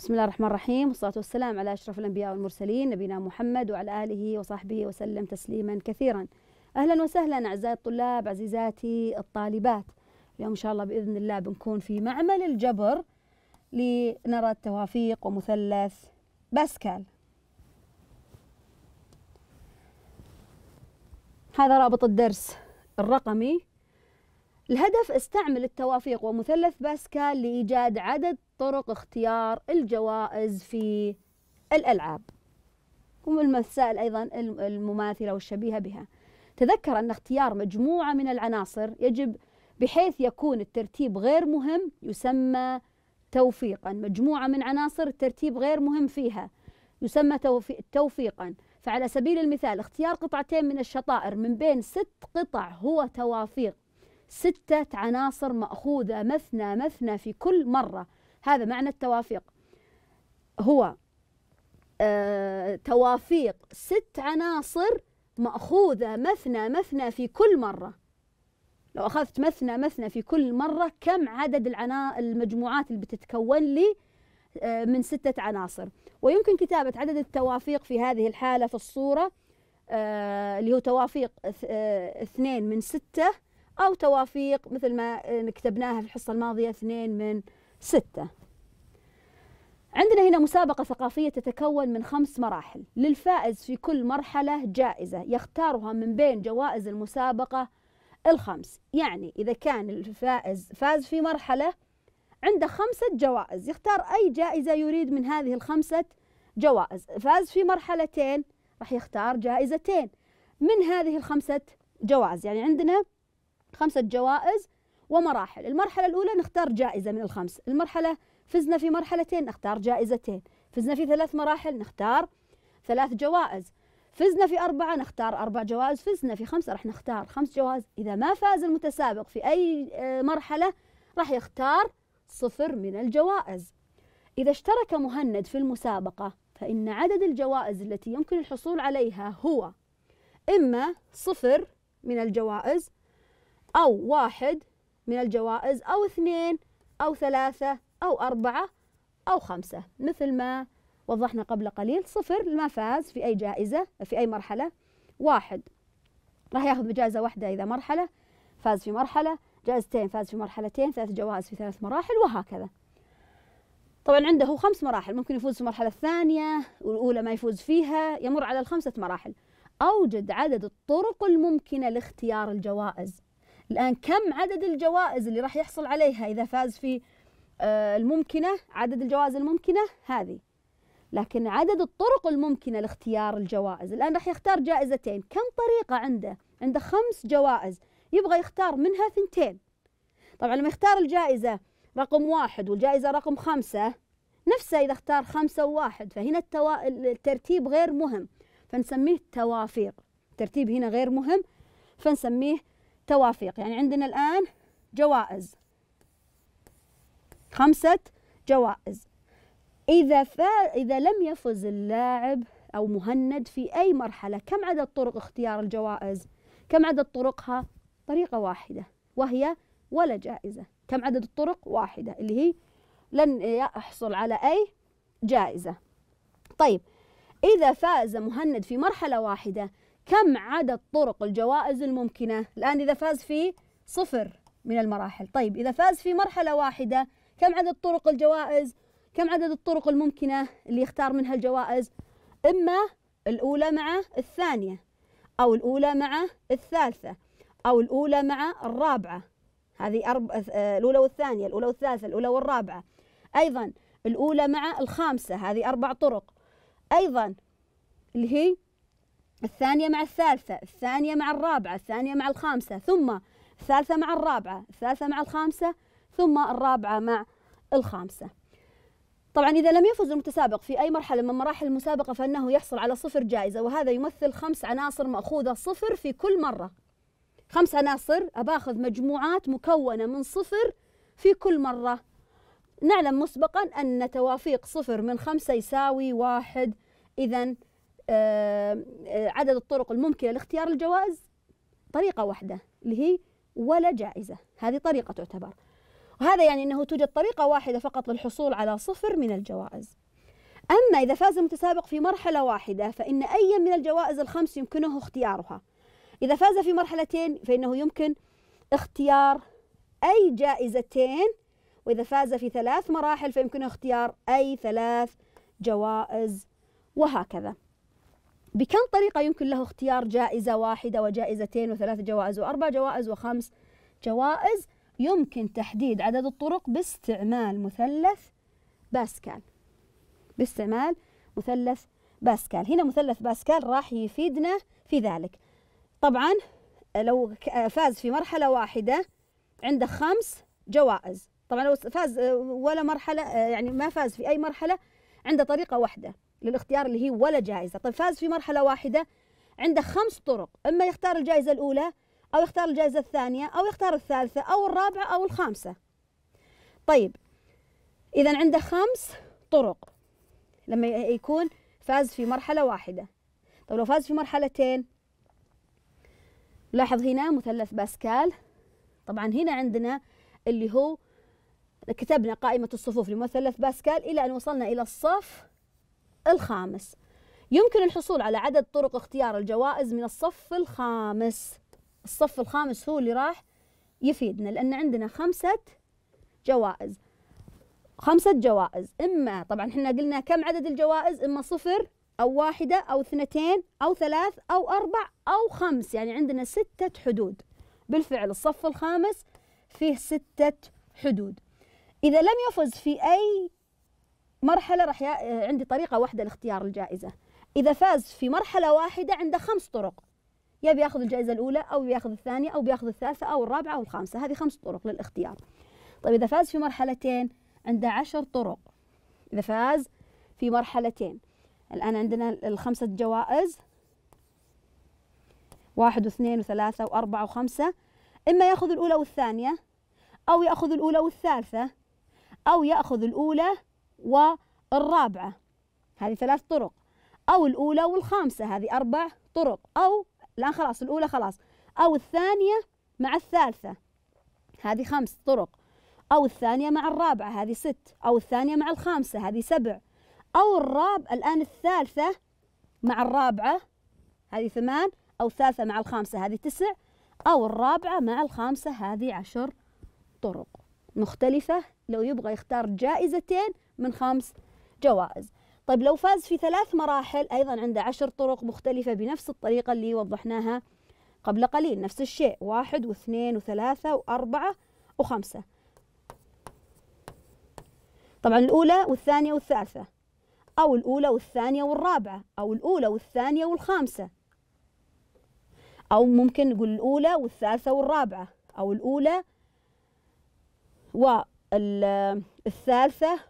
بسم الله الرحمن الرحيم والصلاة والسلام على أشرف الأنبياء والمرسلين نبينا محمد وعلى آله وصحبه وسلم تسليما كثيرا أهلا وسهلا أعزائي الطلاب عزيزاتي الطالبات اليوم إن شاء الله بإذن الله بنكون في معمل الجبر لنرى التوافيق ومثلث باسكال هذا رابط الدرس الرقمي الهدف استعمل التوافيق ومثلث باسكال لإيجاد عدد طرق اختيار الجوائز في الألعاب والمسائل أيضا المماثلة والشبيهة بها تذكر أن اختيار مجموعة من العناصر يجب بحيث يكون الترتيب غير مهم يسمى توفيقا مجموعة من عناصر الترتيب غير مهم فيها يسمى توفيقا فعلى سبيل المثال اختيار قطعتين من الشطائر من بين ست قطع هو توافيق ستة عناصر مأخوذة مثنى مثنى في كل مرة هذا معنى التوافيق هو آه، توافيق ست عناصر مأخوذة مثنى مثنى في كل مرة لو أخذت مثنى مثنى في كل مرة كم عدد العنا... المجموعات اللي بتتكون لي آه، من ستة عناصر ويمكن كتابة عدد التوافيق في هذه الحالة في الصورة آه، اللي هو توافيق اثنين من ستة أو توافيق مثل ما كتبناها في الحصة الماضية اثنين من ستة عندنا هنا مسابقة ثقافية تتكون من خمس مراحل للفائز في كل مرحلة جائزة يختارها من بين جوائز المسابقة الخمس يعني إذا كان الفائز فاز في مرحلة عنده خمسة جوائز يختار أي جائزة يريد من هذه الخمسة جوائز فاز في مرحلتين راح يختار جائزتين من هذه الخمسة جوائز يعني عندنا خمسة جوائز ومراحل المرحلة الأولى نختار جائزة من الخمس المرحلة فزنا في مرحلتين نختار جائزتين فزنا في ثلاث مراحل نختار ثلاث جوائز فزنا في أربعة نختار أربع جوائز فزنا في خمسة راح نختار خمس جوائز إذا ما فاز المتسابق في أي آه، مرحلة راح يختار صفر من الجوائز إذا اشترك مهند في المسابقة فإن عدد الجوائز التي يمكن الحصول عليها هو إما صفر من الجوائز أو واحد من الجوائز أو اثنين أو ثلاثة أو أربعة أو خمسة مثل ما وضحنا قبل قليل صفر ما فاز في أي جائزة في أي مرحلة واحد راح ياخذ بجائزة واحدة إذا مرحلة فاز في مرحلة جائزتين فاز في مرحلتين ثلاث جوائز في ثلاث مراحل وهكذا طبعا عنده هو خمس مراحل ممكن يفوز في المرحلة الثانية والأولى ما يفوز فيها يمر على الخمسة مراحل أوجد عدد الطرق الممكنة لاختيار الجوائز الآن كم عدد الجوائز اللي راح يحصل عليها إذا فاز في آه، الممكنة عدد الجوائز الممكنة هذه لكن عدد الطرق الممكنة لاختيار الجوائز الآن راح يختار جائزتين كم طريقة عنده عنده خمس جوائز يبغى يختار منها ثنتين طبعا لما يختار الجائزة رقم واحد والجائزة رقم خمسة نفسه إذا اختار خمسة وواحد فهنا التوا... الترتيب غير مهم فنسميه توافير الترتيب هنا غير مهم فنسميه توافيق يعني عندنا الآن جوائز خمسة جوائز إذا فا إذا لم يفز اللاعب أو مهند في أي مرحلة كم عدد طرق اختيار الجوائز؟ كم عدد طرقها؟ طريقة واحدة وهي ولا جائزة كم عدد الطرق؟ واحدة اللي هي لن يحصل على أي جائزة طيب إذا فاز مهند في مرحلة واحدة كم عدد طرق الجوائز الممكنة الآن إذا فاز في صفر من المراحل طيب إذا فاز في مرحلة واحدة كم عدد طرق الجوائز كم عدد الطرق الممكنة اللي يختار منها الجوائز إما الأولى مع الثانية أو الأولى مع الثالثة أو الأولى مع الرابعة هذه أرب... آه، الأولى والثانية الأولى والثالثة الأولى والرابعة أيضا الأولى مع الخامسة هذه أربع طرق أيضا اللي هي الثانية مع الثالثة الثانية مع الرابعة الثانية مع الخامسة ثم الثالثة مع الرابعة الثالثة مع الخامسة ثم الرابعة مع الخامسة طبعا إذا لم يفز المتسابق في أي مرحلة من مراحل المسابقة فإنه يحصل على صفر جائزة وهذا يمثل خمس عناصر مأخوذة صفر في كل مرة خمس عناصر أباخذ مجموعات مكونة من صفر في كل مرة نعلم مسبقا أن توافيق صفر من خمسة يساوي واحد إذا آه، آه، عدد الطرق الممكنة لاختيار الجوائز طريقة واحدة اللي هي ولا جائزة هذه طريقة تعتبر وهذا يعني أنه توجد طريقة واحدة فقط للحصول على صفر من الجوائز أما إذا فاز المتسابق في مرحلة واحدة فإن أي من الجوائز الخمس يمكنه اختيارها إذا فاز في مرحلتين فإنه يمكن اختيار أي جائزتين وإذا فاز في ثلاث مراحل فيمكنه اختيار أي ثلاث جوائز وهكذا بكم طريقة يمكن له اختيار جائزة واحدة وجائزتين وثلاث جوائز وأربع جوائز وخمس جوائز يمكن تحديد عدد الطرق باستعمال مثلث باسكال باستعمال مثلث باسكال هنا مثلث باسكال راح يفيدنا في ذلك طبعا لو فاز في مرحلة واحدة عنده خمس جوائز طبعا لو فاز آه، ولا مرحلة آه، يعني ما فاز في أي مرحلة عنده طريقة واحدة للاختيار اللي هي ولا جائزة طيب فاز في مرحلة واحدة عنده خمس طرق إما يختار الجائزة الأولى أو يختار الجائزة الثانية أو يختار الثالثة أو الرابعة أو الخامسة طيب إذا عنده خمس طرق لما يكون فاز في مرحلة واحدة طيب لو فاز في مرحلتين لاحظ هنا مثلث باسكال طبعا هنا عندنا اللي هو كتبنا قائمة الصفوف لمثلث باسكال إلى أن وصلنا إلى الصف الخامس يمكن الحصول على عدد طرق اختيار الجوائز من الصف الخامس الصف الخامس هو اللي راح يفيدنا لأن عندنا خمسة جوائز خمسة جوائز إما طبعا احنا قلنا كم عدد الجوائز إما صفر أو واحدة أو اثنتين أو ثلاث أو أربع أو خمس يعني عندنا ستة حدود بالفعل الصف الخامس فيه ستة حدود إذا لم يفز في أي مرحله راح آه، عندي طريقه واحده لاختيار الجائزه اذا فاز في مرحله واحده عنده خمس طرق يا بياخذ الجائزه الاولى او بياخذ الثانيه او بياخذ الثالثه او الرابعه او الخامسه هذه خمس طرق للاختيار طيب اذا فاز في مرحلتين عنده عشر طرق اذا فاز في مرحلتين الان عندنا الخمسه جوائز واحد واثنين وثلاثة وأربعة وخمسة إما يأخذ الأولى والثانية أو يأخذ الأولى والثالثة أو يأخذ الأولى والرابعة هذه ثلاث طرق أو الأولى والخامسة هذه أربع طرق أو الآن خلاص الأولى خلاص أو الثانية مع الثالثة هذه خمس طرق أو الثانية مع الرابعة هذه ست أو الثانية مع الخامسة هذه سبع أو الراب الآن الثالثة مع الرابعة هذه ثمان أو الثالثة مع الخامسة هذه تسع أو الرابعة مع الخامسة هذه عشر طرق مختلفة لو يبغى يختار جائزتين من خمس جوائز طيب لو فاز في ثلاث مراحل أيضا عنده عشر طرق مختلفة بنفس الطريقة اللي وضحناها قبل قليل نفس الشيء واحد واثنين وثلاثة وأربعة وخمسة طبعا الأولى والثانية والثالثة أو الأولى والثانية والرابعة أو الأولى والثانية والخامسة أو ممكن نقول الأولى والثالثة والرابعة أو الأولى والثالثة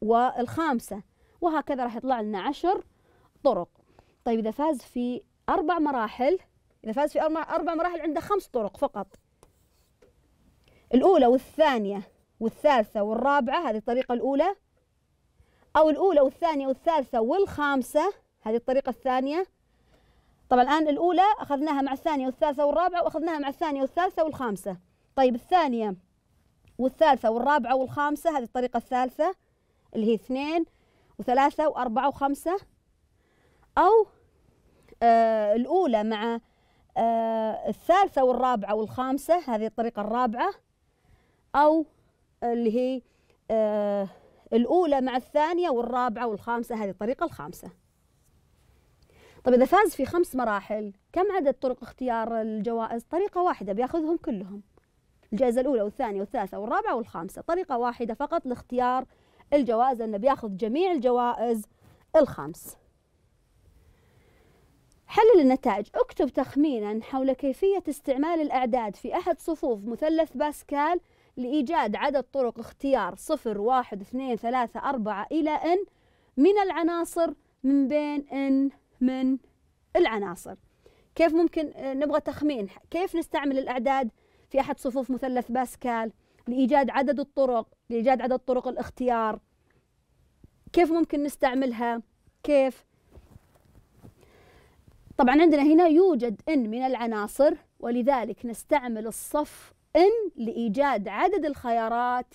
والخامسة وهكذا راح يطلع لنا عشر طرق طيب إذا فاز في أربع مراحل إذا فاز في أربع مراحل عنده خمس طرق فقط الأولى والثانية والثالثة والرابعة هذه الطريقة الأولى أو الأولى والثانية والثالثة والخامسة هذه الطريقة الثانية طبعا الآن الأولى أخذناها مع الثانية والثالثة والرابعة وأخذناها مع الثانية والثالثة والخامسة طيب الثانية والثالثة والرابعة والخامسة هذه الطريقة الثالثة اللي هي اثنين وثلاثة وأربعة وخمسة أو آه الأولى مع آه الثالثة والرابعة والخامسة هذه الطريقة الرابعة أو اللي هي آه الأولى مع الثانية والرابعة والخامسة هذه الطريقة الخامسة طيب إذا فاز في خمس مراحل كم عدد طرق اختيار الجوائز طريقة واحدة بياخذهم كلهم الجائزة الأولى والثانية والثالثة والرابعة والخامسة طريقة واحدة فقط لاختيار الجوائز انه بياخذ جميع الجوائز الخمس حلل النتائج اكتب تخمينا حول كيفية استعمال الأعداد في أحد صفوف مثلث باسكال لإيجاد عدد طرق اختيار صفر واحد اثنين ثلاثة أربعة إلى إن من العناصر من بين إن من العناصر كيف ممكن آه، نبغى تخمين كيف نستعمل الأعداد في أحد صفوف مثلث باسكال لإيجاد عدد الطرق لإيجاد عدد طرق الاختيار كيف ممكن نستعملها كيف طبعا عندنا هنا يوجد إن من العناصر ولذلك نستعمل الصف إن لإيجاد عدد الخيارات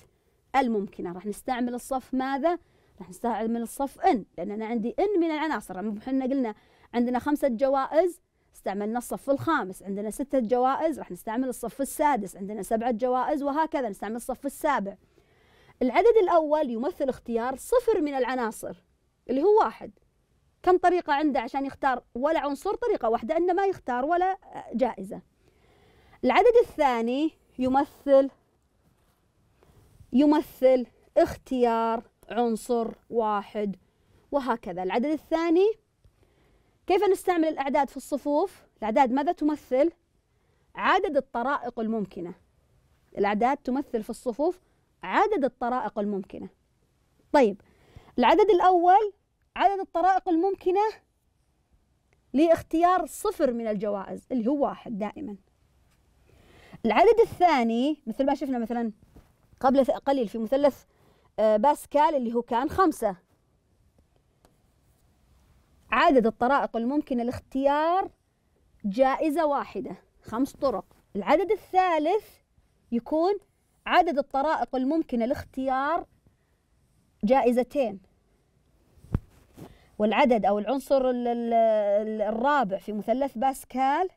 الممكنة راح نستعمل الصف ماذا؟ راح نستعمل الصف إن لأن أنا عندي إن من العناصر احنا قلنا عندنا خمسة جوائز استعملنا الصف الخامس عندنا ستة جوائز راح نستعمل الصف السادس عندنا سبعة جوائز وهكذا نستعمل الصف السابع العدد الأول يمثل اختيار صفر من العناصر اللي هو واحد كم طريقة عنده عشان يختار ولا عنصر طريقة واحدة إنما يختار ولا جائزة العدد الثاني يمثل يمثل اختيار عنصر واحد وهكذا العدد الثاني كيف نستعمل الأعداد في الصفوف الأعداد ماذا تمثل عدد الطرائق الممكنة الأعداد تمثل في الصفوف عدد الطرائق الممكنة طيب العدد الأول عدد الطرائق الممكنة لاختيار صفر من الجوائز اللي هو واحد دائما العدد الثاني مثل ما شفنا مثلا قبل قليل في مثلث آه، باسكال اللي هو كان خمسة عدد الطرائق الممكنة لاختيار جائزة واحدة خمس طرق العدد الثالث يكون عدد الطرائق الممكنة لاختيار جائزتين والعدد أو العنصر الرابع في مثلث باسكال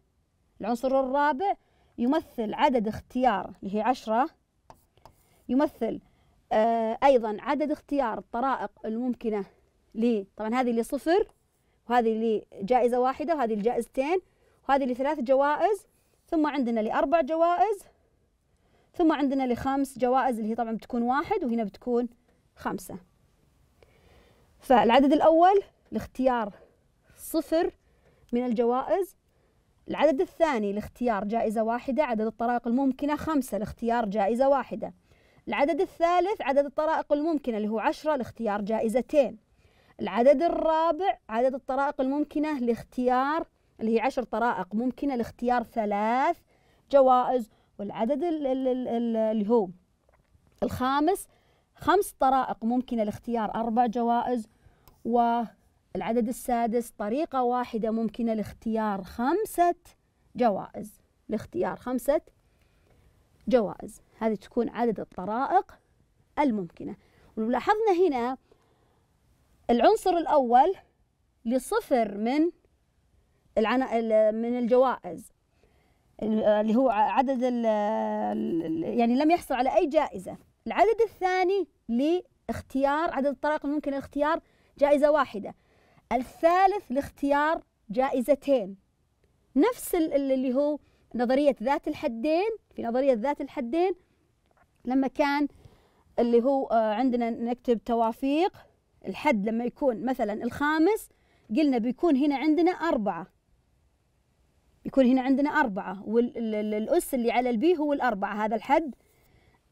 العنصر الرابع يمثل عدد اختيار اللي هي عشرة يمثل آه، أيضا عدد اختيار الطرائق الممكنة لي طبعا هذه لصفر وهذه لجائزة واحدة وهذه لجائزتين وهذه لثلاث جوائز ثم عندنا لأربع جوائز ثم عندنا لخمس جوائز اللي هي طبعا بتكون واحد وهنا بتكون خمسة فالعدد الأول لاختيار صفر من الجوائز العدد الثاني لاختيار جائزة واحدة عدد الطرائق الممكنة خمسة لاختيار جائزة واحدة العدد الثالث عدد الطرائق الممكنة اللي هو عشرة لاختيار جائزتين العدد الرابع عدد الطرائق الممكنة لاختيار اللي هي عشر طرائق ممكنة لاختيار ثلاث جوائز والعدد اللي هو الخامس خمس طرائق ممكن الاختيار أربع جوائز والعدد السادس طريقة واحدة ممكن الاختيار خمسة جوائز لاختيار خمسة جوائز هذه تكون عدد الطرائق الممكنة ولاحظنا هنا العنصر الأول لصفر من من الجوائز اللي هو عدد ال يعني لم يحصل على أي جائزة العدد الثاني لاختيار عدد الطرائق ممكن الاختيار جائزة واحدة الثالث لاختيار جائزتين نفس اللي هو نظرية ذات الحدين في نظرية ذات الحدين لما كان اللي هو آه، عندنا نكتب توافيق الحد لما يكون مثلا الخامس قلنا بيكون هنا عندنا أربعة يكون هنا عندنا أربعة والأس اللي على البي هو الأربعة هذا الحد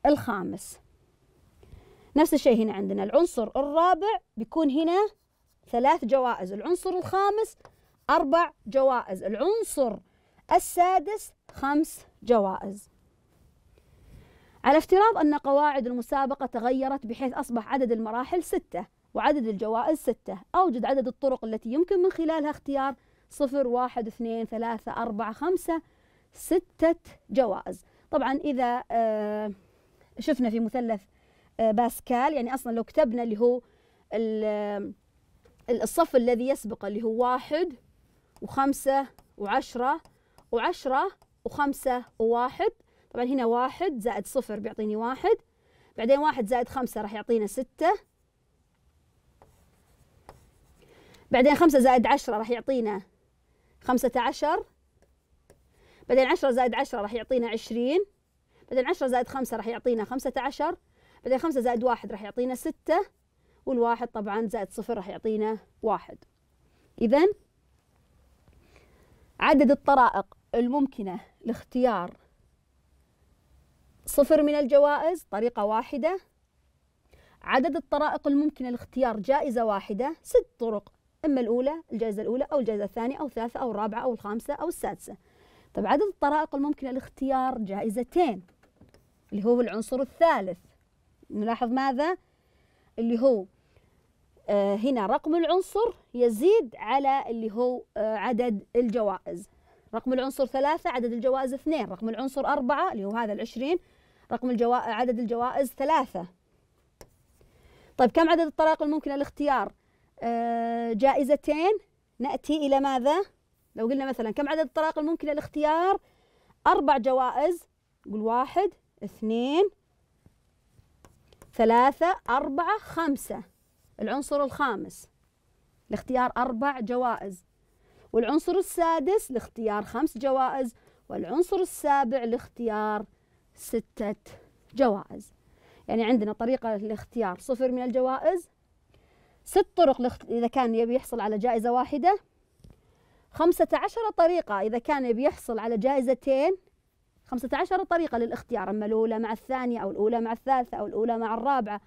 الخامس نفس الشيء هنا عندنا العنصر الرابع بيكون هنا ثلاث جوائز العنصر الخامس أربع جوائز العنصر السادس خمس جوائز على افتراض أن قواعد المسابقة تغيرت بحيث أصبح عدد المراحل ستة وعدد الجوائز ستة أوجد عدد الطرق التي يمكن من خلالها اختيار صفر واحد اثنين ثلاثة أربعة خمسة ستة جوائز طبعا إذا آه، شفنا في مثلث آه، باسكال يعني أصلا لو كتبنا اللي هو آه، الصف الذي يسبق اللي هو واحد وخمسة وعشرة وعشرة وخمسة وواحد طبعا هنا واحد زائد صفر بيعطيني واحد بعدين واحد زائد خمسة راح يعطينا ستة بعدين خمسة زائد عشرة راح يعطينا خمسة عشر بعدين عشرة زائد عشرة راح يعطينا عشرين بعدين عشرة زائد خمسة راح يعطينا خمسة عشر بعدين خمسة زائد واحد راح يعطينا ستة والواحد طبعا زائد صفر راح يعطينا واحد إذا عدد الطرائق الممكنة لاختيار صفر من الجوائز طريقة واحدة عدد الطرائق الممكنة لاختيار جائزة واحدة ست طرق إما الأولى الجائزة الأولى أو الجائزة الثانية أو الثالثة أو الرابعة أو الخامسة أو السادسة طب عدد الطرائق الممكنة لاختيار جائزتين اللي هو العنصر الثالث نلاحظ ماذا اللي هو آه، هنا رقم العنصر يزيد على اللي هو آه، عدد الجوائز رقم العنصر ثلاثة عدد الجوائز اثنين رقم العنصر أربعة اللي هو هذا العشرين رقم الجو... عدد الجوائز ثلاثة طيب كم عدد الطرائق الممكنة لاختيار آه، جائزتين نأتي إلى ماذا؟ لو قلنا مثلا كم عدد الطلاق الممكنة للاختيار؟ أربع جوائز قول واحد اثنين ثلاثة أربعة خمسة العنصر الخامس لاختيار أربع جوائز والعنصر السادس لاختيار خمس جوائز والعنصر السابع لاختيار ستة جوائز يعني عندنا طريقة لاختيار صفر من الجوائز ست طرق إذا كان يبي يحصل على جائزة واحدة خمسة عشر طريقة إذا كان يبي يحصل على جائزتين خمسة عشر طريقة للاختيار أما الأولى مع الثانية أو الأولى مع الثالثة أو الأولى مع الرابعة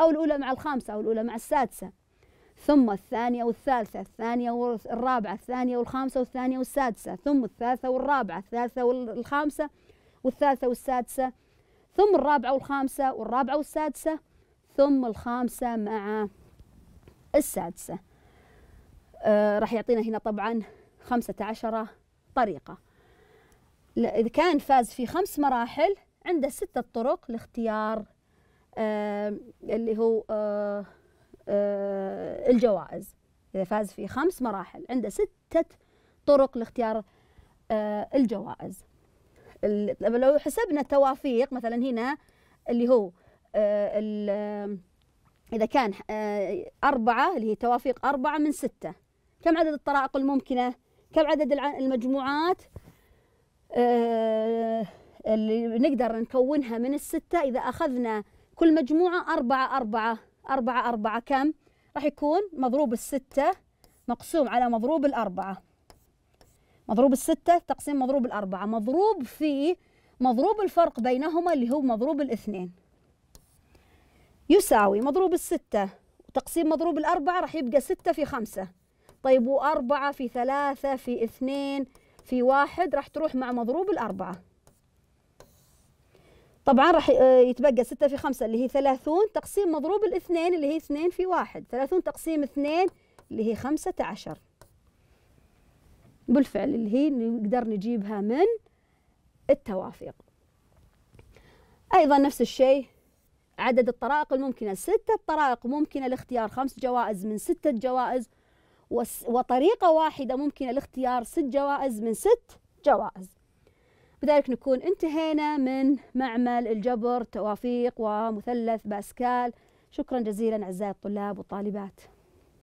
أو الأولى مع الخامسة أو الأولى مع السادسة ثم الثانية والثالثة الثانية والرابعة الثانية والخامسة والثانية والسادسة ثم الثالثة والرابعة الثالثة والخامسة والثالثة والسادسة ثم الرابعة والخامسة والرابعة والسادسة ثم الخامسة مع السادسة آه راح يعطينا هنا طبعا خمسة عشر طريقة إذا كان فاز في خمس مراحل عنده ستة طرق لاختيار آه اللي هو آه آه الجوائز إذا فاز في خمس مراحل عنده ستة طرق لاختيار آه الجوائز لو حسبنا التوافيق مثلا هنا اللي هو آه إذا كان آه، أربعة اللي هي توافيق أربعة من ستة كم عدد الطرائق الممكنة كم عدد المجموعات آه، اللي نقدر نكونها من الستة إذا أخذنا كل مجموعة أربعة أربعة أربعة أربعة كم راح يكون مضروب الستة مقسوم على مضروب الأربعة مضروب الستة تقسيم مضروب الأربعة مضروب في مضروب الفرق بينهما اللي هو مضروب الاثنين يساوي مضروب الستة وتقسيم مضروب الأربعة راح يبقى ستة في خمسة طيب وأربعة في ثلاثة في اثنين في واحد راح تروح مع مضروب الأربعة طبعا راح آه، يتبقى ستة في خمسة اللي هي ثلاثون تقسيم مضروب الاثنين اللي هي اثنين في واحد ثلاثون تقسيم اثنين اللي هي خمسة عشر بالفعل اللي هي نقدر نجيبها من التوافق أيضا نفس الشيء عدد الطرائق الممكنة ستة طرائق ممكنة لاختيار خمس جوائز من ستة جوائز وطريقة واحدة ممكنة لاختيار ست جوائز من ست جوائز بذلك نكون انتهينا من معمل الجبر توافيق ومثلث باسكال شكرا جزيلا أعزائي الطلاب والطالبات